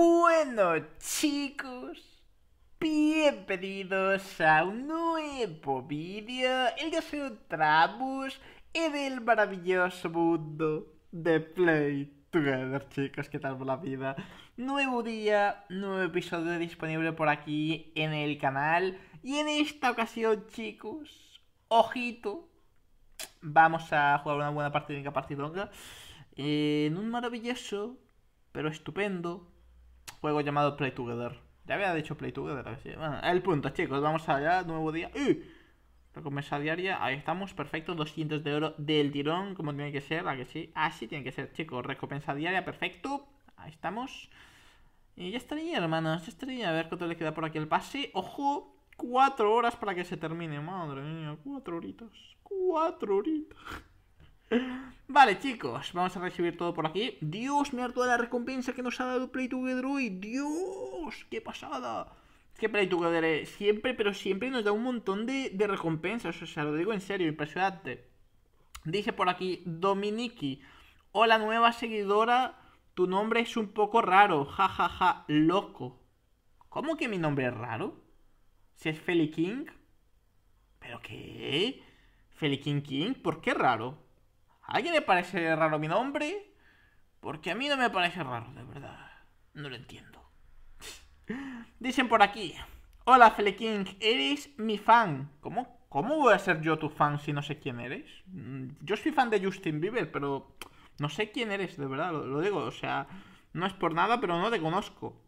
Bueno chicos, bienvenidos a un nuevo vídeo el que soy Trabus en el maravilloso mundo de Play Together chicos, ¿qué tal por la vida? Nuevo día, nuevo episodio disponible por aquí en el canal y en esta ocasión chicos, ojito, vamos a jugar una buena partida, una longa en un maravilloso pero estupendo juego llamado Play Together. Ya había dicho Play Together. Bueno, el punto, chicos. Vamos allá. Nuevo día. Recompensa diaria. Ahí estamos. Perfecto. 200 de oro del tirón. Como tiene que ser. ¿A que sí? Así tiene que ser, chicos. Recompensa diaria. Perfecto. Ahí estamos. Y ya estaría, hermanos. Ya estaría. A ver cuánto le queda por aquí el pase. ¡Ojo! Cuatro horas para que se termine. Madre mía. Cuatro horitas. Cuatro horitas. Vale, chicos, vamos a recibir todo por aquí. Dios, mirad toda la recompensa que nos ha dado Play Together hoy. Dios, qué pasada. Es que Play siempre, pero siempre nos da un montón de, recompensas. O sea, lo digo en serio, impresionante. Dice por aquí, Dominiki. Hola, nueva seguidora. Tu nombre es un poco raro. Ja, ja, ja, loco. ¿Cómo que mi nombre es raro? Si es Feli King. ¿Pero qué? ¿Feli King King? ¿Por qué raro? ¿A alguien le parece raro mi nombre? Porque a mí no me parece raro, de verdad. No lo entiendo. Dicen por aquí. Hola, Fleking, eres mi fan. ¿Cómo? ¿Cómo voy a ser yo tu fan si no sé quién eres? Mm, yo soy fan de Justin Bieber, pero no sé quién eres, de verdad, lo digo. O sea, no es por nada, pero no te conozco.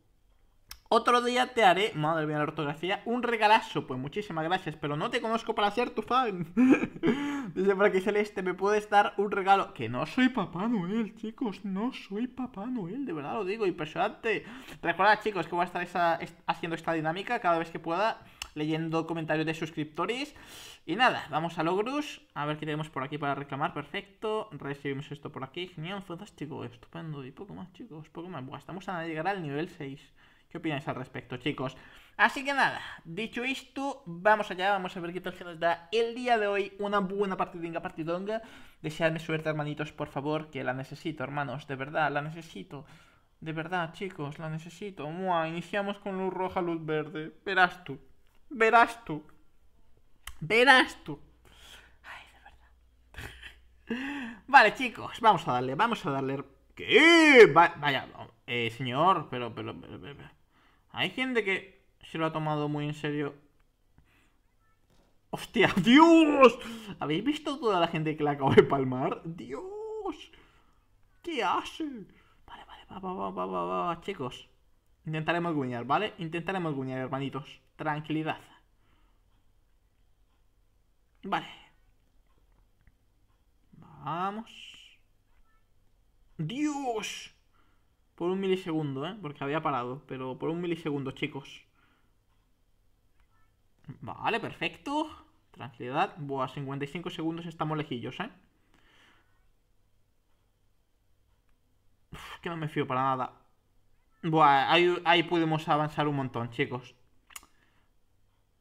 Otro día te haré, madre mía la ortografía, un regalazo. Pues muchísimas gracias, pero no te conozco para ser tu fan. Dice para aquí Celeste, ¿me puedes dar un regalo? Que no soy Papá Noel, chicos, no soy Papá Noel, de verdad lo digo, impresionante. Recuerda chicos, que voy a estar haciendo esta dinámica cada vez que pueda, leyendo comentarios de suscriptores. Y nada, vamos a Logrus, a ver qué tenemos por aquí para reclamar, perfecto. Recibimos esto por aquí, genial, fantástico, estupendo. Y poco más, chicos, poco más. Buah, estamos a llegar al nivel 6. ¿Qué opináis al respecto, chicos? Así que nada, dicho esto, vamos allá, vamos a ver qué tal se nos da el día de hoy. Una buena partidinga, partidonga. Deseadme suerte, hermanitos, por favor, que la necesito, hermanos, de verdad, la necesito. De verdad, chicos, la necesito. Mua, iniciamos con luz roja, luz verde. Verás tú, verás tú, verás tú. Ay, de verdad. vale, chicos, vamos a darle, vamos a darle... ¿Qué? vaya, eh, señor, pero, pero, pero, pero hay gente que se lo ha tomado muy en serio. ¡Hostia, Dios! ¿Habéis visto toda la gente que la acabo de palmar? ¡Dios! ¿Qué hace? Vale, vale, va, va, va, va, va, chicos. Intentaremos guiñar, ¿vale? Intentaremos guiñar, hermanitos. Tranquilidad. Vale. Vamos. ¡Dios! Por un milisegundo, ¿eh? Porque había parado. Pero por un milisegundo, chicos. Vale, perfecto. Tranquilidad. Buah, 55 segundos estamos lejillos, ¿eh? que no me fío para nada. Buah, ahí, ahí pudimos avanzar un montón, chicos.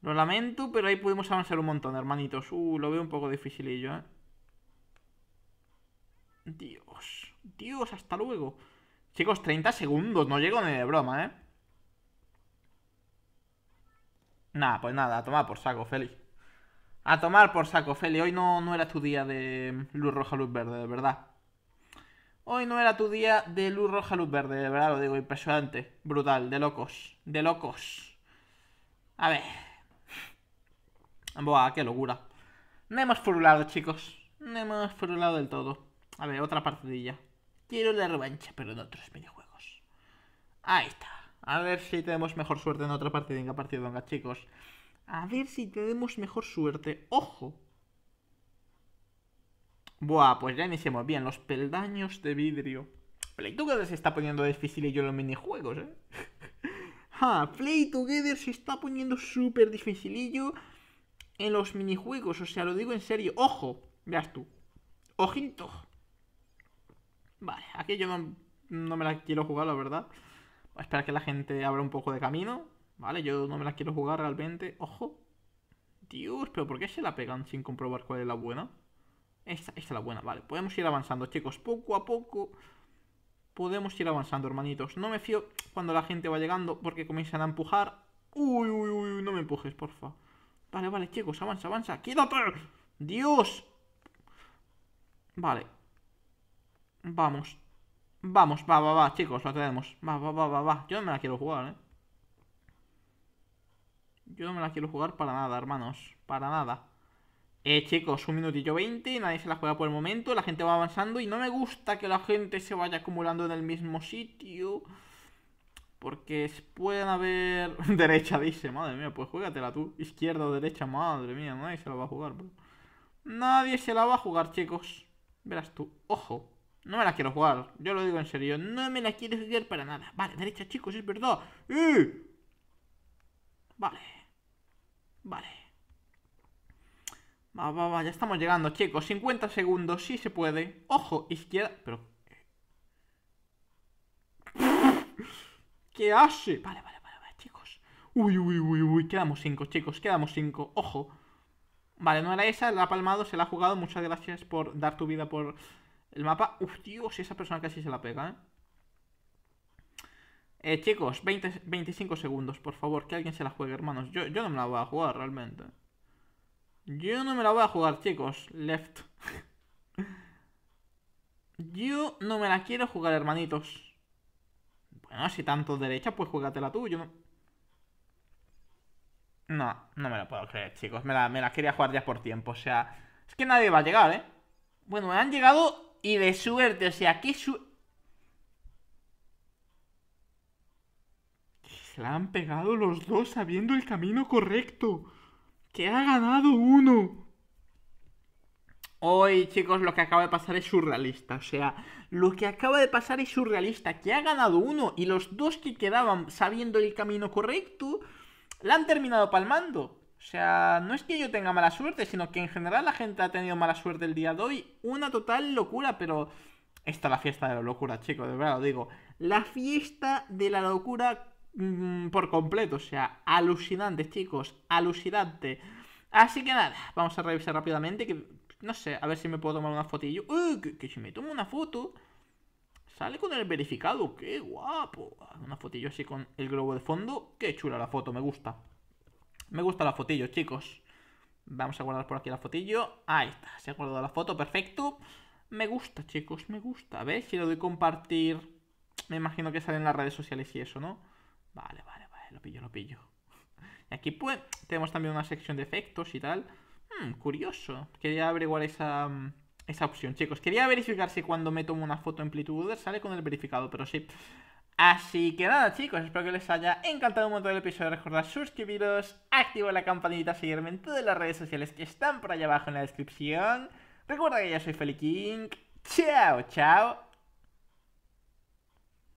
Lo lamento, pero ahí podemos avanzar un montón, hermanitos. Uh, lo veo un poco dificilillo, ¿eh? Dios. Dios, hasta luego. Chicos, 30 segundos, no llego ni de broma, ¿eh? Nada, pues nada, a tomar por saco, Feli. A tomar por saco, Feli. Hoy no, era tu día de luz roja, luz verde, de verdad. Hoy no era tu día de luz roja, luz verde, de verdad, lo digo, impresionante, brutal, de locos, de locos. A ver. Buah, qué locura. No hemos furulado, chicos. No hemos furulado del todo. A ver, otra partidilla. Quiero la revancha, pero en otros minijuegos. Ahí está. A ver si tenemos mejor suerte en otra partida en venga, chicos. A ver si tenemos mejor suerte. ¡Ojo! Buah, pues ya iniciamos bien los peldaños de vidrio. Play Together se está poniendo difícil y yo los minijuegos, ¿eh? ah, Play Together se está poniendo súper dificilillo en los minijuegos. O sea, lo digo en serio. ¡Ojo! Veas tú. ¡Ojito! Vale, aquí yo no, me la quiero jugar, la verdad. Voy a que la gente abra un poco de camino. Vale, yo no me la quiero jugar realmente. ¡Ojo! Dios, pero ¿por qué se la pegan sin comprobar cuál es la buena? Esta, esta es la buena, vale. Podemos ir avanzando, chicos. Poco a poco podemos ir avanzando, hermanitos. No me fío cuando la gente va llegando porque comienzan a empujar. Uy, uy, uy, no me empujes, porfa. Vale, vale, chicos, avanza, avanza. ¡Quítate! ¡Dios! Vale, Vamos. Vamos, va, va, va, chicos, lo tenemos. Va, va, va, va, va. Yo no me la quiero jugar, ¿eh? Yo no me la quiero jugar para nada, hermanos. Para nada. Eh, chicos, un minutillo 20, nadie se la juega por el momento, la gente va avanzando y no me gusta que la gente se vaya acumulando en el mismo sitio. Porque pueden haber... derecha, dice, madre mía, pues juégatela tú. Izquierda o derecha, madre mía, nadie se la va a jugar, Nadie se la va a jugar, chicos. Verás tú, ojo. No me la quiero jugar, yo lo digo en serio, no me la quiero jugar para nada. Vale, derecha, chicos, es verdad. ¡Eh! Vale. Vale. Va, va, va, ya estamos llegando, chicos. 50 segundos, sí se puede. Ojo, izquierda. Pero. ¿Qué hace? Vale, vale, vale, vale, chicos. Uy, uy, uy, uy. Quedamos 5, chicos. Quedamos 5. Ojo. Vale, no era esa, la ha palmado, se la ha jugado. Muchas gracias por dar tu vida por el mapa. Uf, tío, si esa persona casi se la pega, ¿eh? Eh, chicos, 20, 25 segundos, por favor, que alguien se la juegue, hermanos. Yo, no me la voy a jugar, realmente. Yo no me la voy a jugar, chicos. Left. yo no me la quiero jugar, hermanitos. Bueno, si tanto derecha, pues juégatela tú. Yo no... No, no me la puedo creer, chicos. Me la, me la quería jugar ya por tiempo. O sea, es que nadie va a llegar, ¿eh? Bueno, me han llegado y de suerte. O sea, que su... Se la han pegado los dos sabiendo el camino correcto. Que ha ganado uno. Hoy, chicos, lo que acaba de pasar es surrealista. O sea, lo que acaba de pasar es surrealista. Que ha ganado uno y los dos que quedaban sabiendo el camino correcto, la han terminado palmando. O sea, no es que yo tenga mala suerte, sino que en general la gente ha tenido mala suerte el día de hoy. Una total locura, pero esta es la fiesta de la locura, chicos, de verdad lo digo. La fiesta de la locura mm, por completo, o sea, alucinante, chicos, alucinante. Así que nada, vamos a revisar rápidamente que, no sé, a ver si me puedo tomar una fotillo. Uy, que, que si me tomo una foto, sale con el verificado, qué guapo. Una fotillo así con el globo de fondo, qué chula la foto, me gusta. Me gusta la fotillo, chicos. Vamos a guardar por aquí la fotillo. Ahí está, se ha guardado la foto, perfecto. Me gusta, chicos, me gusta. A ver, si lo doy compartir... Me imagino que sale en las redes sociales y eso, ¿no? Vale, vale, vale, lo pillo, lo pillo. Y aquí pues tenemos también una sección de efectos y tal. Hmm, curioso. Quería averiguar esa, esa opción, chicos. Quería verificar si cuando me tomo una foto en plitude sale con el verificado, pero sí... Así que nada chicos, espero que les haya encantado un montón el episodio. recuerda suscribiros, activar la campanita, seguirme en todas las redes sociales que están por allá abajo en la descripción. Recuerda que yo soy Feli Chao, chao